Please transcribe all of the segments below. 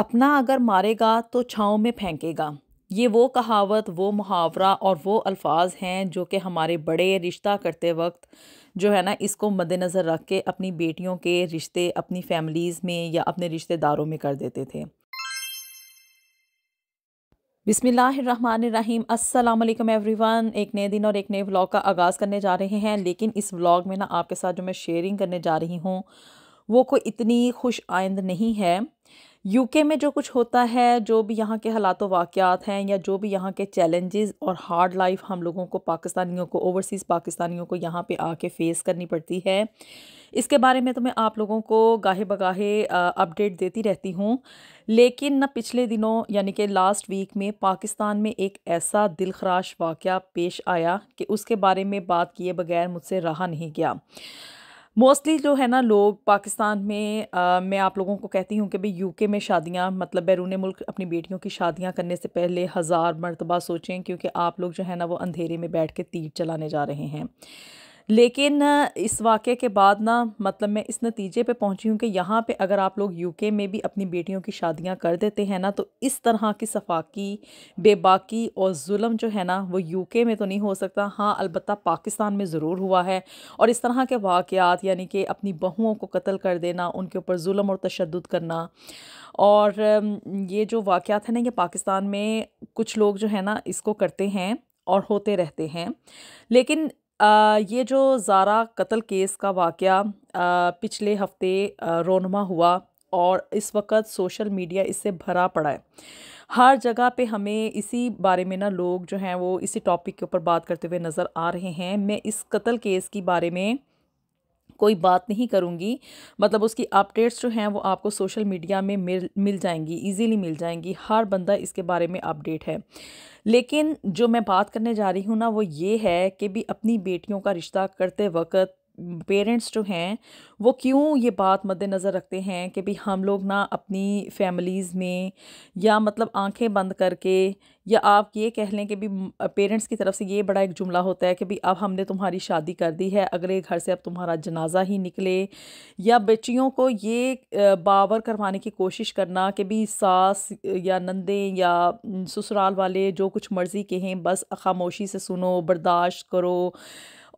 अपना अगर मारेगा तो छाँव में फेंकेगा ये वो कहावत वो मुहावरा और वो अल्फाज हैं जो कि हमारे बड़े रिश्ता करते वक्त जो है ना इसको मद्दनज़र रख के अपनी बेटियों के रिश्ते अपनी फैमिलीज़ में या अपने रिश्तेदारों में कर देते थे बिसमीम अल्लाम एवरीवन एक नए दिन और एक नए व्लॉग का आगाज़ करने जा रहे हैं लेकिन इस व्लॉग में ना आपके साथ जो मैं शेयरिंग करने जा रही हूँ वो कोई इतनी खुश आइंद नहीं है यूके में जो कुछ होता है जो भी यहाँ के हालात वाक़ात हैं या जो भी यहाँ के चैलेंजेस और हार्ड लाइफ हम लोगों को पाकिस्तानियों को ओवरसीज़ पाकिस्तानियों को यहाँ पे आके फ़ेस करनी पड़ती है इसके बारे में तो मैं आप लोगों को गाहे बगाहे अपडेट देती रहती हूँ लेकिन न पिछले दिनों यानी कि लास्ट वीक में पाकिस्तान में एक ऐसा दिल खराश वाक़ पेश आया कि उसके बारे में बात किए बगैर मुझसे रहा नहीं गया मोस्टली जो है ना लोग पाकिस्तान में आ, मैं आप लोगों को कहती हूँ कि भाई यूके में शादियाँ मतलब बैरून मुल्क अपनी बेटियों की शादियाँ करने से पहले हज़ार मरतबा सोचें क्योंकि आप लोग जो है ना वो अंधेरे में बैठ के तीर चलाने जा रहे हैं लेकिन इस वाक़े के बाद ना मतलब मैं इस नतीजे पे पहुंची हूँ कि यहाँ पे अगर आप लोग यूके में भी अपनी बेटियों की शादियाँ कर देते हैं ना तो इस तरह की सफाकी बेबाकी और जुल्म जो है ना वो यूके में तो नहीं हो सकता हाँ अलबत् पाकिस्तान में ज़रूर हुआ है और इस तरह के वाक़ात यानी कि अपनी बहुओं को कत्ल कर देना उनके ऊपर म और तशद करना और ये जो वाक़ात है ना ये पाकिस्तान में कुछ लोग जो है ना इसको करते हैं और होते रहते हैं लेकिन आ, ये जो ज़ारा कत्ल केस का वाक़ पिछले हफ्ते रोनमा हुआ और इस वक्त सोशल मीडिया इससे भरा पड़ा है हर जगह पे हमें इसी बारे में ना लोग जो हैं वो इसी टॉपिक के ऊपर बात करते हुए नज़र आ रहे हैं मैं इस कत्ल केस की बारे में कोई बात नहीं करूँगी मतलब उसकी अपडेट्स जो हैं वो आपको सोशल मीडिया में मिल मिल जाएंगी इजीली मिल जाएंगी हर बंदा इसके बारे में अपडेट है लेकिन जो मैं बात करने जा रही हूँ ना वो ये है कि भी अपनी बेटियों का रिश्ता करते वक्त पेरेंट्स जो हैं वो क्यों ये बात मद्देनज़र रखते हैं कि भाई हम लोग ना अपनी फैमिलीज़ में या मतलब आंखें बंद करके या आप ये कह लें कि भाई पेरेंट्स की तरफ से ये बड़ा एक जुमला होता है कि भाई अब हमने तुम्हारी शादी कर दी है अगले घर से अब तुम्हारा जनाजा ही निकले या बच्चियों को ये बावर करवाने की कोशिश करना कि भाई सास या नंदे या ससुराल वाले जो कुछ मर्ज़ी के हैं बस खामोशी से सुनो बर्दाश्त करो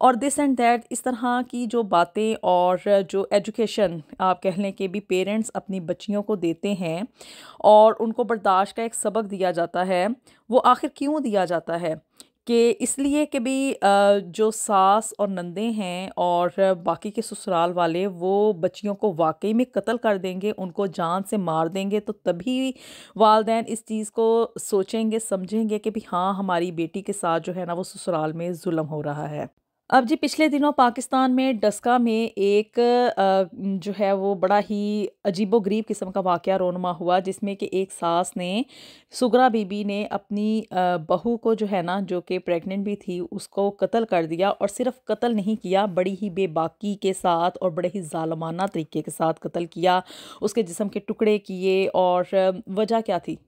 और दिस एंड दैट इस तरह की जो बातें और जो एजुकेशन आप कह लें कि भी पेरेंट्स अपनी बच्चियों को देते हैं और उनको बर्दाश्त का एक सबक दिया जाता है वो आखिर क्यों दिया जाता है कि इसलिए कि भी जो सास और नंदे हैं और बाकी के ससुराल वाले वो बच्चियों को वाकई में कत्ल कर देंगे उनको जान से मार देंगे तो तभी वालदे इस चीज़ को सोचेंगे समझेंगे कि भी हाँ हमारी बेटी के साथ जो है ना वो ससुराल में जुल्म हो रहा है अब जी पिछले दिनों पाकिस्तान में डस्का में एक जो है वो बड़ा ही अजीबो गरीब किस्म का वाक़ रोनमा हुआ जिसमें कि एक सास ने सुगरा बीबी ने अपनी बहू को जो है ना जो कि प्रेग्नेंट भी थी उसको कत्ल कर दिया और सिर्फ कत्ल नहीं किया बड़ी ही बेबाकी के साथ और बड़े ही ालमाना तरीके के साथ कत्ल किया उसके जिसम के टुकड़े किए और वजह क्या थी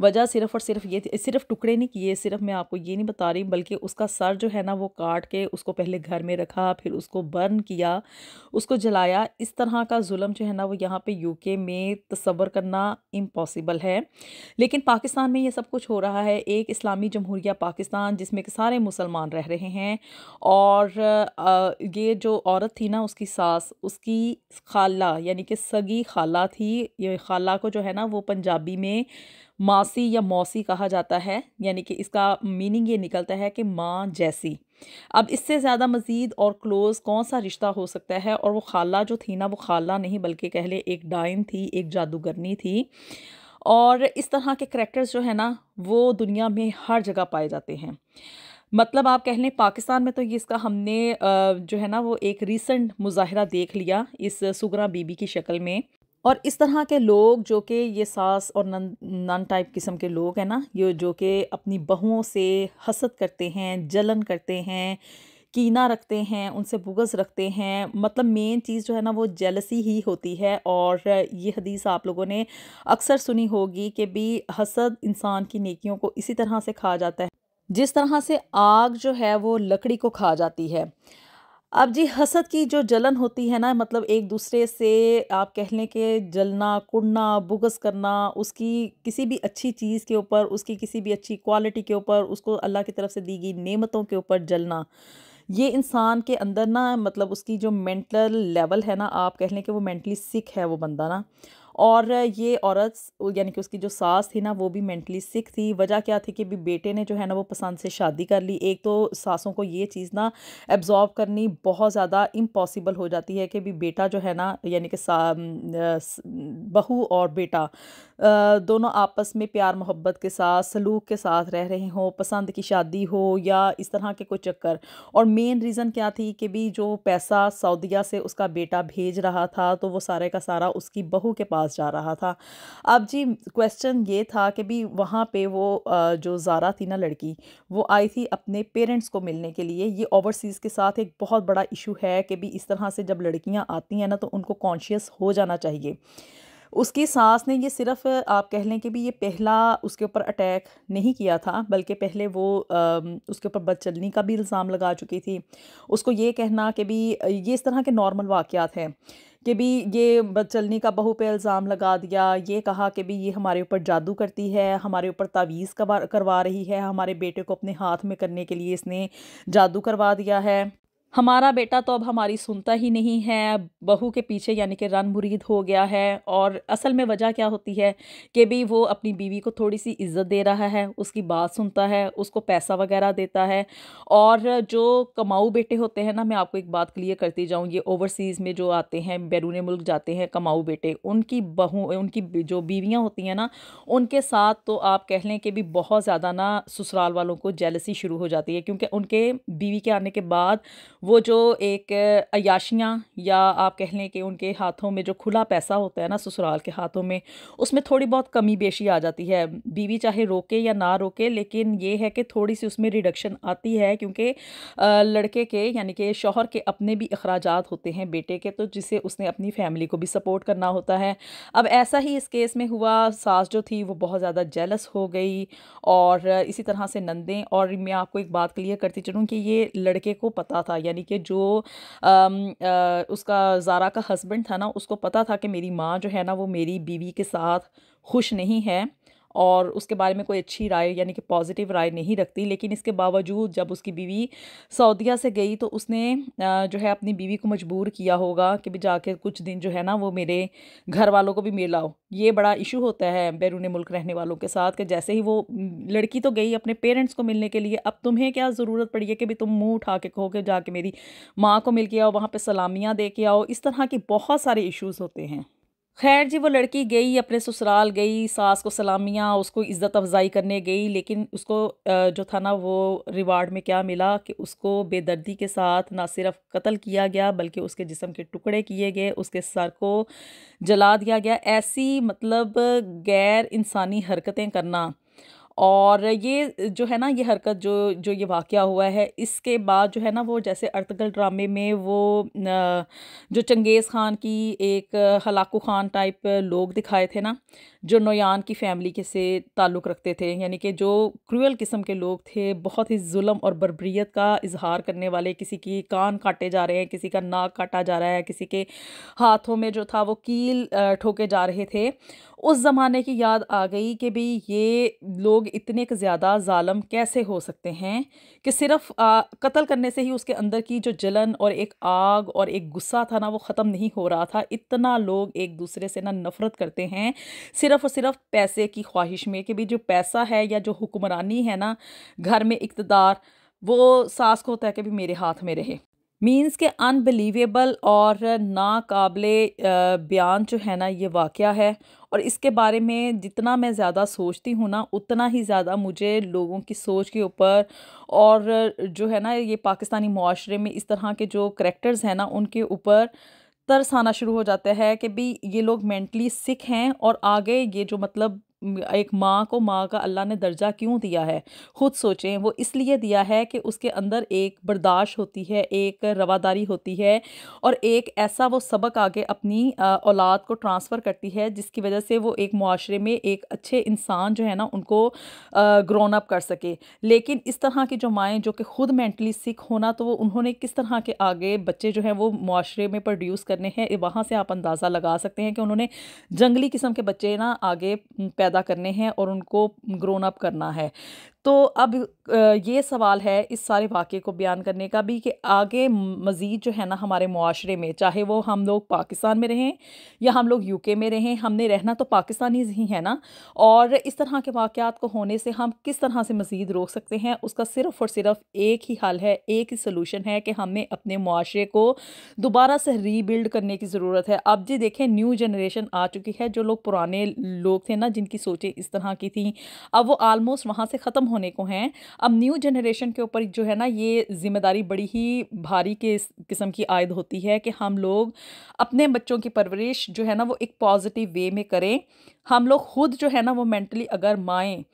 वजह सिर्फ और सिर्फ ये थी सिर्फ टुकड़े नहीं किए सिर्फ मैं आपको ये नहीं बता रही बल्कि उसका सर जो है ना वो काट के उसको पहले घर में रखा फिर उसको बर्न किया उसको जलाया इस तरह का जुल्म जो है ना वो यहाँ पे यूके में तस्वर करना इम्पॉसिबल है लेकिन पाकिस्तान में ये सब कुछ हो रहा है एक इस्लामी जमहूरिया पाकिस्तान जिसमें सारे मुसलमान रह रहे हैं और ये जो औरत थी ना उसकी सास उसकी खाला यानी कि सगी खाला थी ये खाला को जो है ना वो पंजाबी में मासी या मौसी कहा जाता है यानी कि इसका मीनिंग ये निकलता है कि माँ जैसी अब इससे ज़्यादा मज़ीद और क्लोज़ कौन सा रिश्ता हो सकता है और वो खाला जो थी ना वो खाला नहीं बल्कि कह लें एक डाइन थी एक जादूगरनी थी और इस तरह के करेक्टर्स जो है ना वो दुनिया में हर जगह पाए जाते हैं मतलब आप कह लें पाकिस्तान में तो ये इसका हमने जो है ना वो एक रीसेंट मुजाहरा देख लिया इस सुगरा बीबी की शक्ल में और इस तरह के लोग जो कि ये सास और नन नन टाइप किस्म के लोग हैं ना ये जो कि अपनी बहुओं से हसद करते हैं जलन करते हैं कीना रखते हैं उनसे बुगज़ रखते हैं मतलब मेन चीज़ जो है ना वो जेलसी ही होती है और ये हदीस आप लोगों ने अक्सर सुनी होगी कि भी हसद इंसान की नेकियों को इसी तरह से खा जाता है जिस तरह से आग जो है वो लकड़ी को खा जाती है अब जी हसद की जो जलन होती है ना मतलब एक दूसरे से आप कह लें कि जलना कुड़ना बुगस करना उसकी किसी भी अच्छी चीज़ के ऊपर उसकी किसी भी अच्छी क्वालिटी के ऊपर उसको अल्लाह की तरफ से दी गई नेमतों के ऊपर जलना ये इंसान के अंदर ना मतलब उसकी जो मेंटल लेवल है ना आप कह लें कि वो मेंटली सिक है वो बंदा ना और ये औरत यानी कि उसकी जो सास थी ना वो भी मेंटली सिक थी वजह क्या थी कि भी बेटे ने जो है ना वो पसंद से शादी कर ली एक तो सासों को ये चीज़ ना एब्जॉर्व करनी बहुत ज़्यादा इम्पॉसिबल हो जाती है कि भी बेटा जो है ना यानी कि बहू और बेटा दोनों आपस में प्यार मोहब्बत के साथ सलूक के साथ रह रहे हों पसंद की शादी हो या इस तरह के कोई चक्कर और मेन रीज़न क्या थी कि भी जो पैसा सऊदिया से उसका बेटा भेज रहा था तो वो सारे का सारा उसकी बहू के पास पास जा रहा था अब जी क्वेश्चन ये था कि भी वहाँ पे वो जो ज़ारा थी ना लड़की वो आई थी अपने पेरेंट्स को मिलने के लिए ये ओवरसीज़ के साथ एक बहुत बड़ा इशू है कि भी इस तरह से जब लड़कियाँ आती हैं ना तो उनको कॉन्शियस हो जाना चाहिए उसकी सास ने ये सिर्फ आप कह लें कि भी ये पहला उसके ऊपर अटैक नहीं किया था बल्कि पहले वो उसके ऊपर बदचलनी का भी इल्ज़ाम लगा चुकी थी उसको ये कहना कि भी ये इस तरह के नॉर्मल वाक़ात हैं कि भी ये बदचलनी का बहू पे इल्ज़ाम लगा दिया ये कहा कि भी ये हमारे ऊपर जादू करती है हमारे ऊपर तावीज़ करवा रही है हमारे बेटे को अपने हाथ में करने के लिए इसने जादू करवा दिया है हमारा बेटा तो अब हमारी सुनता ही नहीं है बहू के पीछे यानी कि रन मुरीद हो गया है और असल में वजह क्या होती है कि भी वो अपनी बीवी को थोड़ी सी इज्जत दे रहा है उसकी बात सुनता है उसको पैसा वगैरह देता है और जो कमाऊ बेटे होते हैं ना मैं आपको एक बात क्लियर करती जाऊँ ये ओवरसीज़ में जो आते हैं बैरून मुल्क जाते हैं कमाऊ बेटे उनकी बहू उनकी जो बीवियाँ होती हैं ना उनके साथ तो आप कह लें कि भी बहुत ज़्यादा ना ससुराल वालों को जेलसी शुरू हो जाती है क्योंकि उनके बीवी के आने के बाद वो जो एक अयाशियाँ या आप कह लें कि उनके हाथों में जो खुला पैसा होता है ना ससुराल के हाथों में उसमें थोड़ी बहुत कमी बेशी आ जाती है बीवी चाहे रोके या ना रोके लेकिन ये है कि थोड़ी सी उसमें रिडक्शन आती है क्योंकि लड़के के यानी कि शोहर के अपने भी अखराज होते हैं बेटे के तो जिसे उसने अपनी फैमिली को भी सपोर्ट करना होता है अब ऐसा ही इस केस में हुआ सास जो थी वो बहुत ज़्यादा जेलस हो गई और इसी तरह से नंदें और मैं आपको एक बात क्लियर करती चलूँ कि ये लड़के को पता था यानी कि जो आ, आ, उसका ज़ारा का हस्बैंड था ना उसको पता था कि मेरी माँ जो है ना वो मेरी बीवी के साथ खुश नहीं है और उसके बारे में कोई अच्छी राय यानी कि पॉजिटिव राय नहीं रखती लेकिन इसके बावजूद जब उसकी बीवी सऊदिया से गई तो उसने जो है अपनी बीवी को मजबूर किया होगा कि भी जाके कुछ दिन जो है ना वो मेरे घर वालों को भी मिलाओ ये बड़ा इशू होता है बैरून मुल्क रहने वालों के साथ कि जैसे ही वो लड़की तो गई अपने पेरेंट्स को मिलने के लिए अब तुम्हें क्या ज़रूरत पड़ी है कि भी तुम मुँह उठा के कहो कि जाके मेरी माँ को मिल के आओ वहाँ पर सलामियाँ दे के आओ इस तरह के बहुत सारे इशूज़ होते हैं खैर जी वो लड़की गई अपने ससुराल गई सास को सलामियाँ उसको इज़्ज़त अफजाई करने गई लेकिन उसको जो था ना वो रिवार्ड में क्या मिला कि उसको बेदर्दी के साथ ना सिर्फ कत्ल किया गया बल्कि उसके जिसम के टुकड़े किए गए उसके सर को जला दिया गया ऐसी मतलब गैर इंसानी हरकतें करना और ये जो है ना ये हरकत जो जो ये वाक़ हुआ है इसके बाद जो है ना वो जैसे अर्तगल ड्रामे में वो जो चंगेज़ ख़ान की एक हलाकू ख़ान टाइप लोग दिखाए थे ना जो नोयान की फ़ैमिली के से ताल्लुक़ रखते थे यानी कि जो क्रूअल किस्म के लोग थे बहुत ही जुल्म और बरबरीत का इजहार करने वाले किसी की कान काटे जा रहे हैं किसी का नाक काटा जा रहा है किसी के हाथों में जो था वो कील ठोके जा रहे थे उस ज़माने की याद आ गई कि भाई ये लोग इतने ज़्यादा ालम कैसे हो सकते हैं कि सिर्फ कत्ल करने से ही उसके अंदर की जो जलन और एक आग और एक गुस्सा था ना वो ख़त्म नहीं हो रहा था इतना लोग एक दूसरे से ना नफ़रत करते हैं सिर्फ़ और सिर्फ पैसे की ख्वाहिश में कि भाई जो पैसा है या जो हुक्मरानी है ना घर में इकतदार वो सास को होता है कि भी मेरे हाथ में रहे मीन्स के अनबिलीवेबल और नाकबिल बयान जो है ना ये वाक़ है और इसके बारे में जितना मैं ज़्यादा सोचती हूँ ना उतना ही ज़्यादा मुझे लोगों की सोच के ऊपर और जो है ना ये पाकिस्तानी माशरे में इस तरह के जो करेक्टर्स हैं ना उनके ऊपर तरस आना शुरू हो जाता है कि भाई ये लोग मेंटली सिख हैं और आगे ये जो मतलब एक माँ को माँ का अल्लाह ने दर्जा क्यों दिया है ख़ुद सोचें वो इसलिए दिया है कि उसके अंदर एक बर्दाश्त होती है एक रवादारी होती है और एक ऐसा वो सबक आगे अपनी औलाद को ट्रांसफ़र करती है जिसकी वजह से वो एक माशरे में एक अच्छे इंसान जो है ना उनको ग्रोन अप कर सके लेकिन इस तरह की जो माएँ जो कि ख़ुद मैंटली सिक होना तो वो उन्होंने किस तरह के आगे बच्चे जो हैं वो माशरे में प्रोड्यूस करने हैं वहाँ से आप अंदाज़ा लगा सकते हैं कि उन्होंने जंगली किस्म के बच्चे ना आगे पैदा पैदा करने हैं और उनको ग्रोन अप करना है तो अब ये सवाल है इस सारे वाक़े को बयान करने का भी कि आगे मज़ीद जो है ना हमारे माशरे में चाहे वो हम लोग पाकिस्तान में रहें या हम लोग यूके में रहें हमने रहना तो पाकिस्तानी ही है ना और इस तरह के वाक़ात को होने से हम किस तरह से मज़ीद रोक सकते हैं उसका सिर्फ़ और सिर्फ एक ही हल है एक ही सोलूशन है कि हमें अपने माशरे को दोबारा से रीबिल्ड करने की ज़रूरत है अब जी देखें न्यू जनरेशन आ चुकी है जो लोग पुराने लोग थे ना जिनकी सोचें इस तरह की थी अब वो आलमोस्ट वहाँ से ख़त्म हो होने को हैं अब न्यू जनरेशन के ऊपर जो है ना ये ज़िम्मेदारी बड़ी ही भारी के किस्म की आयद होती है कि हम लोग अपने बच्चों की परवरिश जो है ना वो एक पॉजिटिव वे में करें हम लोग खुद जो है ना वो मेंटली अगर माएँ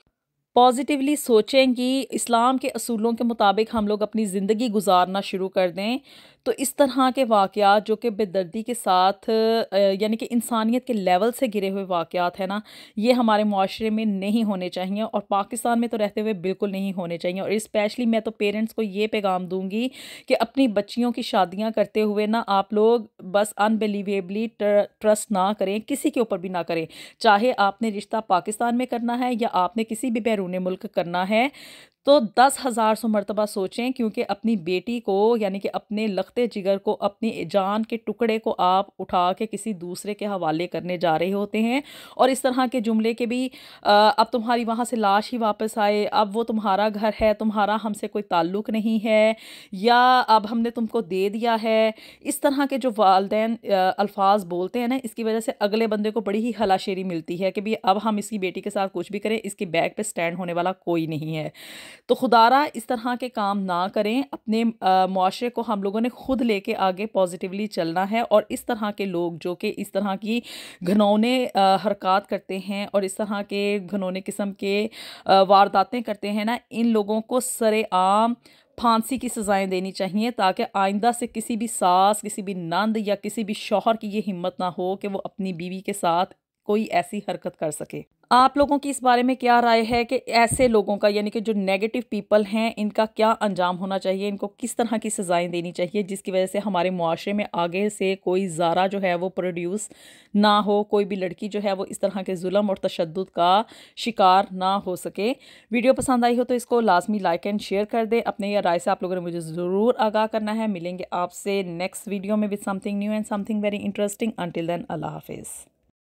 पॉजिटिवली सोचें कि इस्लाम के असूलों के मुताबिक हम लोग अपनी ज़िंदगी गुजारना शुरू कर दें तो इस तरह के वाक़ात जो कि बेदर्दी के साथ यानी कि इंसानियत के लेवल से गिरे हुए वाक़ात हैं ना ये हमारे माशरे में नहीं होने चाहिए और पाकिस्तान में तो रहते हुए बिल्कुल नहीं होने चाहिए और इस्पेशली मैं तो पेरेंट्स को ये पैगाम दूँगी कि अपनी बच्चियों की शादियाँ करते हुए ना आप लोग बस अनबिलीवेबली ट्रस्ट ना करें किसी के ऊपर भी ना करें चाहे आपने रिश्ता पाकिस्तान में करना है या आपने किसी भी बैरून मुल्क करना है तो दस हज़ार सौ मरतबा सोचें क्योंकि अपनी बेटी को यानी कि अपने लखते जिगर को अपनी जान के टुकड़े को आप उठा के किसी दूसरे के हवाले करने जा रहे होते हैं और इस तरह के जुमले के भी अब तुम्हारी वहाँ से लाश ही वापस आए अब वो तुम्हारा घर है तुम्हारा हमसे कोई ताल्लुक नहीं है या अब हमने तुमको दे दिया है इस तरह के जो वालदे अल्फाज बोलते हैं ना इसकी वजह से अगले बंदे को बड़ी ही हलाशेरी मिलती है कि भाई अब हम इसकी बेटी के साथ कुछ भी करें इसके बैग पर स्टैंड होने वाला कोई नहीं है तो खुदारा इस तरह के काम ना करें अपने माशरे को हम लोगों ने ख़ुद लेके आगे पॉजिटिवली चलना है और इस तरह के लोग जो कि इस तरह की घनौने हरकत करते हैं और इस तरह के घनौने किस्म के वारदातें करते हैं ना इन लोगों को सरेआम फांसी की सज़ाएं देनी चाहिए ताकि आइंदा से किसी भी सास किसी भी नंद या किसी भी शौहर की ये हिम्मत ना हो कि वो अपनी बीवी के साथ कोई ऐसी हरकत कर सके आप लोगों की इस बारे में क्या राय है कि ऐसे लोगों का यानी कि जो नेगेटिव पीपल हैं इनका क्या अंजाम होना चाहिए इनको किस तरह की सज़ाएं देनी चाहिए जिसकी वजह से हमारे मुआरे में आगे से कोई ज़ारा जो है वो प्रोड्यूस ना हो कोई भी लड़की जो है वो इस तरह के जुल्म और तशद का शिकार ना हो सके वीडियो पसंद आई हो तो इसको लाजमी लाइक एंड शेयर कर दें अपने यह राय से आप लोगों ने मुझे ज़रूर आगाह करना है मिलेंगे आपसे नेक्स्ट वीडियो में with something new and something very interesting until then अल्लाह हाफिज़